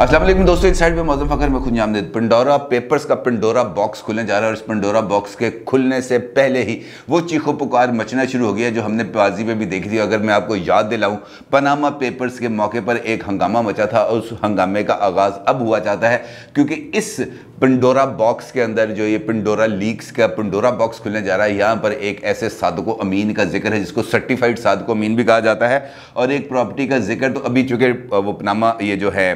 असलम दोस्तों इस साइड पे मौजूद फकर में खुद आमद पंडोरा पेपर्स का पंडोरा बॉक्स खुलने जा रहा है और इस पंडोरा बॉक्स के खुलने से पहले ही वो चीखों पुकार मचना शुरू हो गया जो हमने बाजी में भी देखी थी अगर मैं आपको याद दिलाऊं पनामा पेपर्स के मौके पर एक हंगामा मचा था और उस हंगामे का आगाज़ अब हुआ जाता है क्योंकि इस पिंडोरा बॉक्स के अंदर जो ये पिंडोरा लीक्स का पिंडोरा बॉक्स खुलने जा रहा है यहाँ पर एक ऐसे साधको अमीन का जिक्र है जिसको सर्टिफाइड साधको अमीन भी कहा जाता है और एक प्रॉपर्टी का जिक्र तो अभी चूंकि वो पनामा ये जो है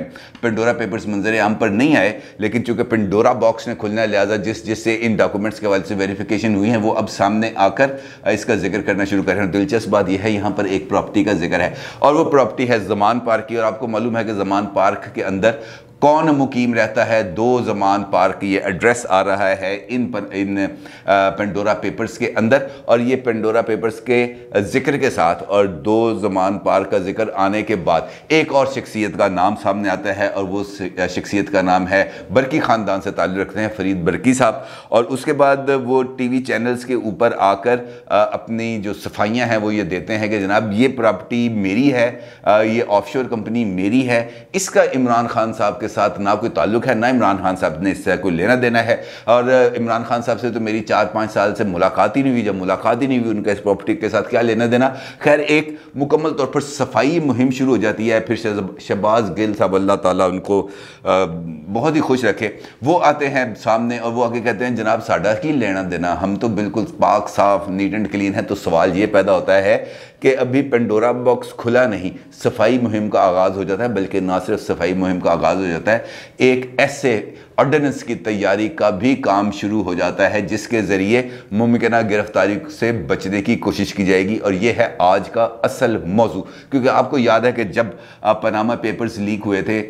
पेंडोरा पेपर्स मंजर आम पर नहीं आए लेकिन चूंकि पेंडोरा बॉक्स ने खुलना लिहाजा जिस जिससे इन डॉक्यूमेंट्स के हवाले से वेरीफिकेशन हुई है वो अब सामने आकर इसका जिक्र करना शुरू कर रहे हैं दिलचस्प बात यह है यहाँ पर एक प्रॉपर्टी का जिक्र है और वो प्रॉपर्टी है जमान पार्क की और आपको मालूम है कि जमान पार्क के अंदर कौन मुकीम रहता है दो जमान पार्क ये एड्रेस आ रहा है इन पर, इन पेंडोरा पेपर्स के अंदर और ये पेंडोरा पेपर्स के ज़िक्र के साथ और दो जमान पार्क का जिक्र आने के बाद एक और शख्सियत का नाम सामने आता है और वो शख्सियत का नाम है बरकी ख़ानदान से ताल्लुक़ रखते हैं फरीद बरकी साहब और उसके बाद वो टी वी चैनल्स के ऊपर आकर अपनी जो सफाइयाँ हैं वो ये देते हैं कि जनाब ये प्रॉपर्टी मेरी है ये ऑफशोर कंपनी मेरी है इसका इमरान खान साहब के साथ ना कोई ताल्लुक है ना इमरान खान साहब ने इससे कोई लेना देना है और इमरान खान साहब से तो मेरी चार पाँच साल से मुलाकात ही नहीं हुई जब मुलाकात ही नहीं हुई उनका इस प्रॉपर्टी के साथ क्या लेना देना खैर एक मुकम्मल तौर पर सफाई मुहिम शुरू हो जाती है फिर शहबाज गिल साहब अल्लाह ताली उनको बहुत ही खुश रखे वो आते हैं सामने और वो आगे कहते हैं जनाब साडा की लेना देना हम तो बिल्कुल पाक साफ नीट एंड क्लीन है तो सवाल ये पैदा होता है कि अभी पेंडोरा बॉक्स खुला नहीं सफाई मुहिम का आगाज़ हो जाता है बल्कि ना सिर्फ सफाई मुहिम का आगाज़ हो जाता है एक ऐसे ऑर्डिनेंस की तैयारी का भी काम शुरू हो जाता है जिसके ज़रिए मुमकिन गिरफ्तारी से बचने की कोशिश की जाएगी और यह है आज का असल मौजू क्योंकि आपको याद है कि जब पनामा पेपर्स लीक हुए थे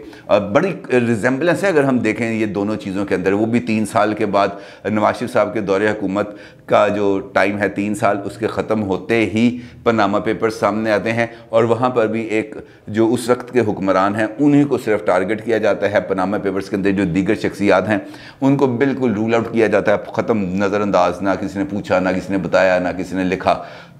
बड़ी रिजेंबलेंस है अगर हम देखें ये दोनों चीज़ों के अंदर वो भी तीन साल के बाद नवाशिफ़ साहब के दौरे हुकूमत का जो टाइम है तीन साल उसके ख़त्म होते ही पनामा पेपर्स सामने आते हैं और वहाँ पर भी एक जो उस वक्त के हुक्मरान हैं उन्हीं को सिर्फ टारगेट किया जाता है पनामा पेपर्स के अंदर जो दीगर शख्सियात हैं उनको बिल्कुल रूल आउट किया जाता है ख़त्म नज़रअंदाज ना किसी ने पूछा ना किसी ने बताया ना किसी ने लिखा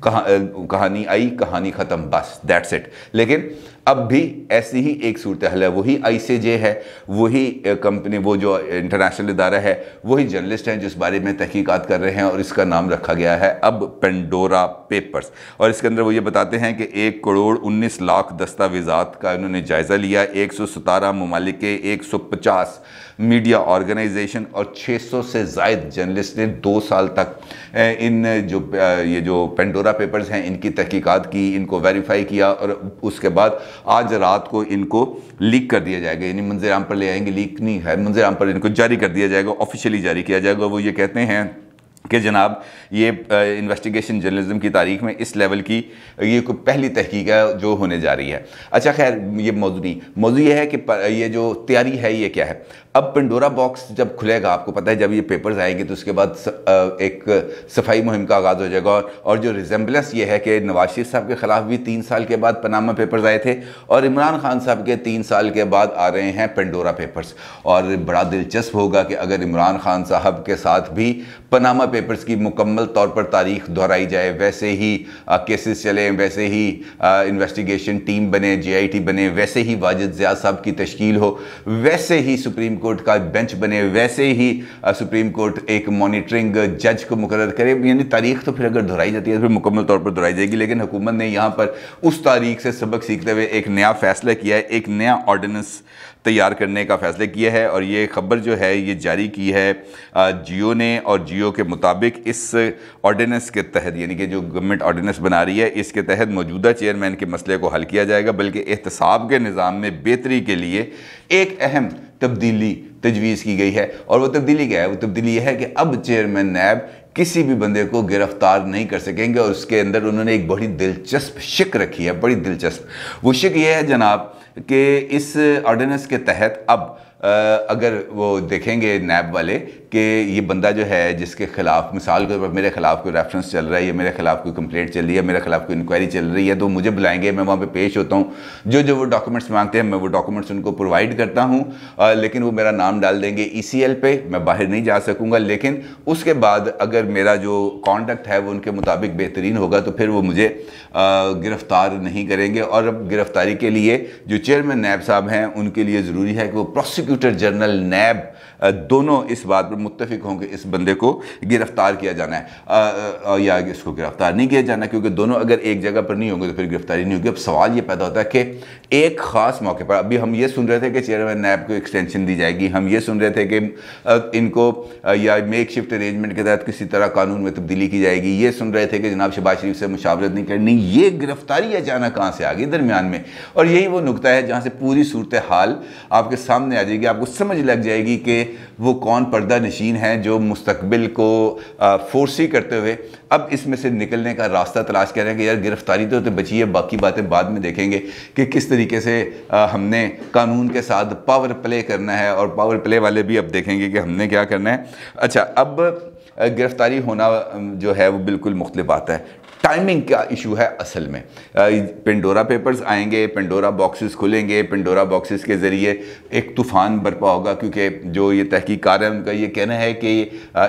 कहा कहानी आई कहानी ख़त्म बस दैट्स इट लेकिन अब भी ऐसी ही एक सूरत हाल है वही आई से जे है वही कंपनी वो जो इंटरनेशनल इदारा है वही जर्नलिस्ट हैं जिस बारे में तहकीकात कर रहे हैं और इसका नाम रखा गया है अब पेंडोरा पेपर्स और इसके अंदर वो ये बताते हैं कि एक करोड़ उन्नीस लाख दस्तावेजात का इन्होंने जायज़ा लिया एक सौ सतारह ममालिक एक सौ पचास मीडिया ऑर्गेनाइजेशन और छः सौ से जायद जर्नलिस्ट ने दो साल तक इन जो ये जो पेंडोरा पेपर्स हैं इनकी तहकीकात की इनको वेरीफाई किया और उसके बाद आज रात को इनको लीक कर दिया जाएगा यानी मंजिल आम पर ले आएंगे लीक नहीं है मंजिल आम पर इनको जारी कर दिया जाएगा ऑफिशियली जारी किया जाएगा वो ये कहते हैं कि जनाब ये इन्वेस्टिगेशन जर्नलिज्म की तारीख में इस लेवल की ये पहली तहकीक है जो होने जा रही है अच्छा खैर ये मौजूदी मौजूद मौजू ये है कि ये जो तैयारी है ये क्या है अब पिंडोरा बॉक्स जब खुलेगा आपको पता है जब ये पेपर्स आएंगे तो उसके बाद एक सफाई मुहिम का आगाज़ हो जाएगा और जो रिजेंबलेंस ये है कि नवाज शरीफ साहब के ख़िलाफ़ भी तीन साल के बाद पनामा पेपर्स आए थे और इमरान खान साहब के तीन साल के बाद आ रहे हैं पेंडोरा पेपर्स और बड़ा दिलचस्प होगा कि अगर इमरान खान साहब के साथ भी पनामा पेपर्स की मुकम्मल तौर पर तारीख दोहराई जाए वैसे ही केसेस चलें वैसे ही इन्वेस्टिगेशन टीम बने जे आई टी बने वैसे ही वाजिद ज़िया साहब की तश्ील हो वैसे ही सुप्रीम कोर्ट का बेंच बने वैसे ही सुप्रीम कोर्ट एक मॉनिटरिंग जज को मुकर करे यानी तारीख तो फिर अगर दोहराई जाती है तो फिर मुकम्मल तौर पर दोहराई जाएगी लेकिन हुकूमत ने यहाँ पर उस तारीख से सबक सीखते हुए एक नया फैसला किया है एक नया ऑर्डिनेंस तैयार करने का फैसला किया है और ये खबर जो है ये जारी की है जियो ने और जियो के मुताबिक इस ऑर्डिनेंस के तहत यानी कि जो गवर्नमेंट ऑर्डिनेंस बना रही है इसके तहत मौजूदा चेयरमैन के मसले को हल किया जाएगा बल्कि एहतसाब के निज़ाम में बेहतरी के लिए एक अहम तब्दीली तजवीज़ की गई है और वो तब्दीली क्या है वो तब्दीली यह है कि अब चेयरमैन नैब किसी भी बंदे को गिरफ्तार नहीं कर सकेंगे और उसके अंदर उन्होंने एक बड़ी दिलचस्प शिक रखी है बड़ी दिलचस्प वो शिक यह है जनाब कि इस ऑर्डिनेंस के तहत अब अगर वो देखेंगे नैब वाले कि ये बंदा जो है जिसके खिलाफ मिसाल के तौर पर मेरे खिलाफ कोई रेफरेंस चल रहा है या मेरे खिलाफ कोई कंप्लेंट चल रही है मेरे खिलाफ कोई इंक्वायरी चल रही है तो मुझे बुलाएंगे मैं वहाँ पे पेश होता हूँ जो जो वो डॉक्यूमेंट्स मांगते हैं मैं वो डॉक्यूमेंट्स उनको प्रोवाइड करता हूँ लेकिन वो मेरा नाम डाल देंगे ई सी एल पे मैं बाहर नहीं जा सकूँगा लेकिन उसके बाद अगर मेरा जो कॉन्डक्ट है वो उनके मुताबिक बेहतरीन होगा तो फिर वो मुझे गिरफ़्तार नहीं करेंगे और अब गिरफ़्तारी के लिए जो चेयरमैन नैब साहब हैं उनके लिए ज़रूरी है कि वो प्रोसिक्यू prosecutor general nab दोनों इस बात पर मुतफिक होंगे इस बंदे को गिरफ्तार किया जाना है आ, आ, या इसको गिरफ्तार नहीं किया जाना क्योंकि दोनों अगर एक जगह पर नहीं होंगे तो फिर गिरफ्तारी नहीं होगी अब सवाल ये पैदा होता है कि एक ख़ास मौके पर अभी हम ये सुन रहे थे कि चेयरमैन नैब को एक्सटेंशन दी जाएगी हम ये सुन रहे थे कि इनको या मेक शिफ्ट अरेंजमेंट के तहत किसी तरह कानून में तब्दीली की जाएगी ये सुन रहे थे कि जनाब शबाज शरीफ से मुशावरत नहीं करनी ये गिरफ्तारी या जाना कहाँ से आ गई दरमियान में और यही वो नुकता है जहाँ से पूरी सूरत हाल आपके सामने आ जाएगी आपको समझ लग जाएगी कि वो कौन पर्दा नशीन हैं जो मुस्तबिल को फोर्सी करते हुए अब इसमें से निकलने का रास्ता तलाश कर रहे हैं कि यार गिरफ्तारी तो, तो, बची है बाकी बातें बाद में देखेंगे कि किस तरीके से हमने कानून के साथ पावर प्ले करना है और पावर प्ले वाले भी अब देखेंगे कि हमने क्या करना है अच्छा अब गिरफ़्तारी होना जो है वो बिल्कुल मुख्तलिफ आता है टाइमिंग का इशू है असल में पेंडोरा पेपर्स आएंगे पेंडोरा बॉक्सेस खुलेंगे पेंडोरा बॉक्सेस के ज़रिए एक तूफ़ान बरपा होगा क्योंकि जो ये तहक़ीकार है उनका ये कहना है कि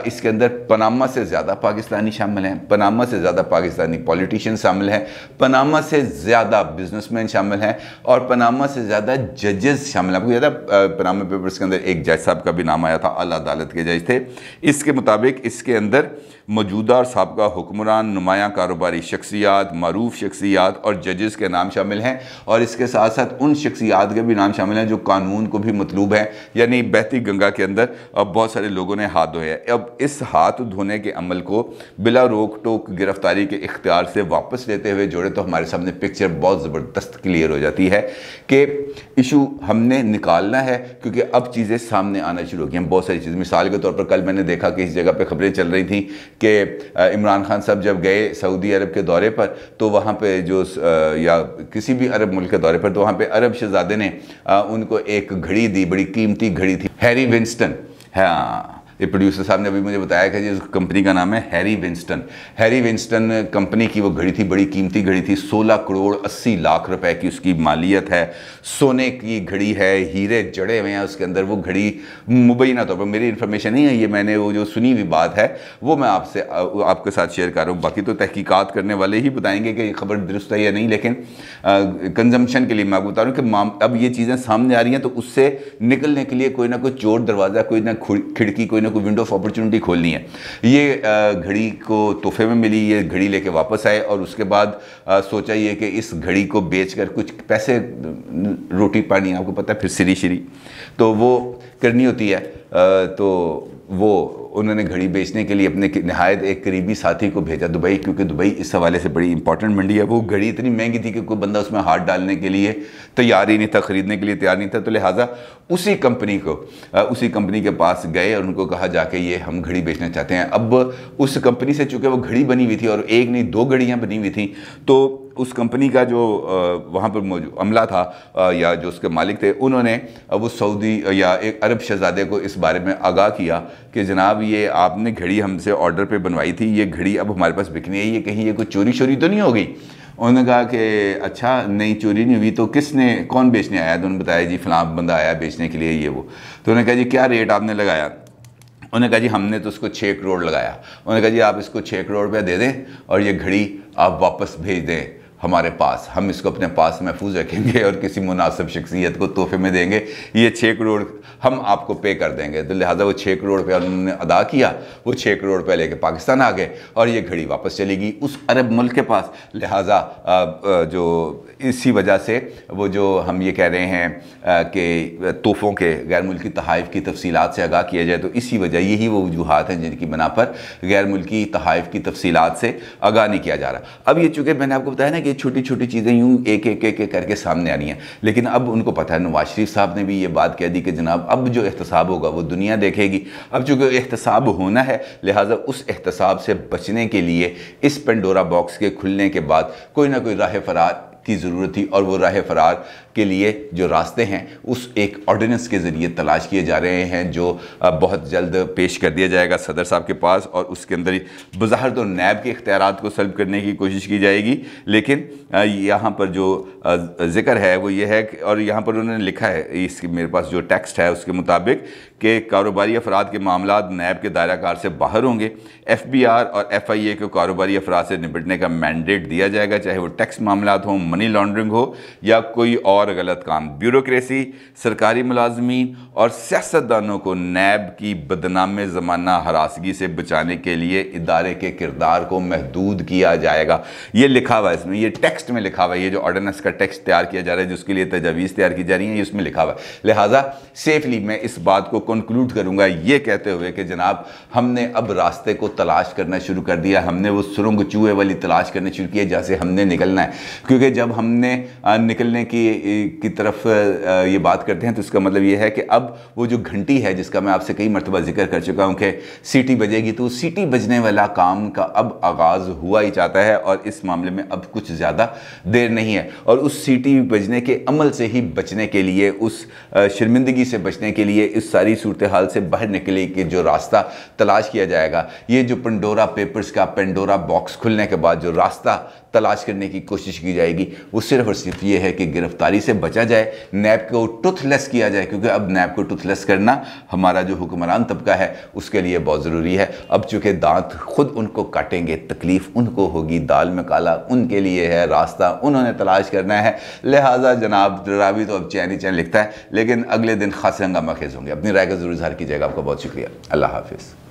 इसके अंदर पनामा से ज़्यादा पाकिस्तानी शामिल हैं पनामा से ज़्यादा पाकिस्तानी पॉलिटिशियन शामिल हैं पनामा से ज़्यादा बिजनेसमैन शामिल हैं और पनामा से ज़्यादा जजेस शामिल हैं आपको पनामा पेपर्स के अंदर एक जज साहब का भी नाम आया था अला अदालत के जज थे इसके मुताबिक इसके अंदर मौजूदा और सबका हुक्मरान नुमाया कारोबार कारोबारी शख्सियात मरूफ शख्सियात और जजेस के नाम शामिल हैं और इसके साथ साथ उन शख्सियात के भी नाम शामिल हैं जो कानून को भी मतलूब हैं यानी बहती गंगा के अंदर अब बहुत सारे लोगों ने हाथ धोए अब इस हाथ धोने के अमल को बिला रोक टोक गिरफ्तारी के इख्तियार से वापस लेते हुए जोड़े तो हमारे सामने पिक्चर बहुत ज़बरदस्त क्लियर हो जाती है कि इशू हमने निकालना है क्योंकि अब चीज़ें सामने आना शुरू हो गई हैं बहुत सारी चीज़ें मिसाल के तौर पर कल मैंने देखा कि इस जगह पर खबरें चल रही थी कि इमरान खान साहब जब गए सऊदी अरब के दौरे पर तो वहाँ पे जो या किसी भी अरब मुल्क के दौरे पर तो वहाँ पे अरब शहजादे ने उनको एक घड़ी दी बड़ी कीमती घड़ी थी हैरी विंस्टन हाँ ये प्रोड्यूसर साहब ने अभी मुझे बताया कि जिस कंपनी का नाम है Harry Winston Harry Winston company की वो घड़ी थी बड़ी कीमती घड़ी थी 16 करोड़ 80 लाख रुपए की उसकी मालियत है सोने की घड़ी है हीरे जड़े हुए हैं उसके अंदर वो घड़ी मुबैना तौर तो, पर मेरी इन्फॉर्मेशन नहीं है ये मैंने वो जो सुनी हुई बात है वो मैं आपसे आपके साथ शेयर कर रहा हूँ बाकी तो तहकीकात करने वाले ही बताएंगे कि खबर दुरुस्त है या नहीं लेकिन कंजम्पन के लिए मैं आपको बता रहा हूँ कि अब ये चीज़ें सामने आ रही हैं तो उससे निकलने के लिए कोई ना कोई चोर दरवाज़ा कोई ना खिड़की कोई ना कोई विंडो ऑफ अपॉर्चुनिटी खोलनी है ये घड़ी को तोहफे में मिली ये घड़ी लेके वापस आए और उसके बाद सोचा ये कि इस घड़ी को बेच कर कुछ पैसे रोटी पानी आपको पता है फिर सीरी श्री तो वो करनी होती है तो वो उन्होंने घड़ी बेचने के लिए अपने नहायत एक करीबी साथी को भेजा दुबई क्योंकि दुबई इस हवाले से बड़ी इंपॉर्टेंट मंडी है वो घड़ी इतनी महंगी थी कि कोई बंदा उसमें हाथ डालने के लिए तैयार ही नहीं था ख़रीदने के लिए तैयार नहीं था तो लिहाजा उसी कंपनी को उसी कंपनी के पास गए और उनको कहा जाके ये हम घड़ी बेचना चाहते हैं अब उस कंपनी से चूँकि वो घड़ी बनी हुई थी और एक नहीं दो घड़ियाँ बनी हुई थी तो उस कंपनी का जो वहाँ पर अमला था या जो उसके मालिक थे उन्होंने वो सऊदी या एक अरब शहजादे को इस बारे में आगाह किया कि जनाब ये आपने घड़ी हमसे ऑर्डर पे बनवाई थी ये घड़ी अब हमारे पास बिकनी है ये कहीं ये कोई चोरी चोरी तो नहीं हो गई उन्होंने कहा कि अच्छा नहीं चोरी नहीं हुई तो किसने कौन बेचने आया तो उन्होंने बताया जी फिलहाल बंदा आया बेचने के लिए ये वो तो उन्होंने कहा जी क्या रेट आपने लगाया उन्होंने कहा जी हमने तो उसको छः करोड़ लगाया उन्होंने कहा जी आप इसको छः करोड़ रुपया दे दें और ये घड़ी आप वापस भेज दें हमारे पास हम इसको अपने पास महफूज रखेंगे और किसी मुनासिब शख्सियत को तोहफे में देंगे ये छः करोड़ हम आपको पे कर देंगे तो लिहाजा वो छः करोड़ रुपया उन्होंने अदा किया वो छः करोड़ रुपया लेके पाकिस्तान आ गए और ये घड़ी वापस चली गई उस अरब मुल्क के पास लिहाजा जो इसी वजह से वो जो हम ये कह रहे हैं कि तोहफ़ों के गैर मुल्की तहाइफ की तफसीत से आगाह किया जाए तो इसी वजह यही वो वजूहत हैं जिनकी बना पर गैर मुल्की तहाइफ की तफसीत से आगाह नहीं किया जा रहा अब ये चूँकि मैंने आपको बताया ना कि छोटी छोटी चीज़ें यूँ एक एक एक करके सामने आ रही हैं लेकिन अब उनको पता है नवाज शरीफ साहब ने भी ये बात कह दी कि जनाब अब जो एहतसाब होगा वो दुनिया देखेगी अब चूँकि एहतसाब होना है लिहाजा उस एहतसाब से बचने के लिए इस पेंडोरा बॉक्स के खुलने के बाद कोई ना कोई राह फरार की ज़रूरत थी और वो राह फरार के लिए जो रास्ते हैं उस एक ऑर्डिनेंस के ज़रिए तलाश किए जा रहे हैं जो बहुत जल्द पेश कर दिया जाएगा सदर साहब के पास और उसके अंदर बाहर तो नैब के इख्तियार को सल्ब करने की कोशिश की जाएगी लेकिन यहाँ पर जो ज़िक्र है वो ये है और यहाँ पर उन्होंने लिखा है इस मेरे पास जो टेक्स्ट है उसके मुताबिक कि कारोबारी अफराद के मामला नैब के दायरा कार से बाहर होंगे एफ बी आर और एफ आई ए को कारोबारी अफराद से निपटने का मैंडेट दिया जाएगा चाहे वो टैक्स मामला हों मनी लॉन्ड्रिंग हो या कोई और और गलत काम ब्यूरोक्रेसी सरकारी मुलाजमीन और सियासतदानों को नैब की बदनाम ज़माना हरासगी से बचाने के लिए इदारे के किरदार को महदूद किया जाएगा ये लिखा हुआ है इसमें ये टेक्स्ट में लिखा हुआ है ये जो ऑर्डिनेंस का टेक्स्ट तैयार किया जा रहा है जिसके लिए तजावीज़ तैयार की जा रही है ये उसमें लिखा हुआ है लिहाजा सेफली मैं इस बात को कंक्लूड करूँगा ये कहते हुए कि जनाब हमने अब रास्ते को तलाश करना शुरू कर दिया हमने वो सुरंग चूहे वाली तलाश करनी शुरू की है जहाँ से हमने निकलना है क्योंकि जब हमने निकलने की की तरफ ये बात करते हैं तो इसका मतलब ये है कि अब वो जो घंटी है जिसका मैं आपसे कई मरतबा जिक्र कर चुका हूँ कि सीटी बजेगी तो सीटी बजने वाला काम का अब आगाज़ हुआ ही जाता है और इस मामले में अब कुछ ज़्यादा देर नहीं है और उस सीटी बजने के अमल से ही बचने के लिए उस शर्मिंदगी से बचने के लिए इस सारी सूरत हाल से बाहर निकले के जो रास्ता तलाश किया जाएगा ये जो पंडोरा पेपर्स का पेंडोरा बॉक्स खुलने के बाद जो रास्ता तलाश करने की कोशिश की जाएगी वो सिर्फ और सिर्फ ये है कि गिरफ्तारी से बचा जाए नैब को टूथलेस किया जाए क्योंकि अब नैब को टूथलेस करना हमारा जो हुक्मरान तबका है उसके लिए बहुत ज़रूरी है अब चूँकि दांत खुद उनको काटेंगे तकलीफ़ उनको होगी दाल में काला उनके लिए है रास्ता उन्होंने तलाश करना है लिहाजा जनाब रावी तो अब चैन ही चैन लिखता है लेकिन अगले दिन खास हंगामा खेज होंगे अपनी राय का जरूर इजहार कीजिएगा आपका बहुत शुक्रिया अल्लाह हाफिज़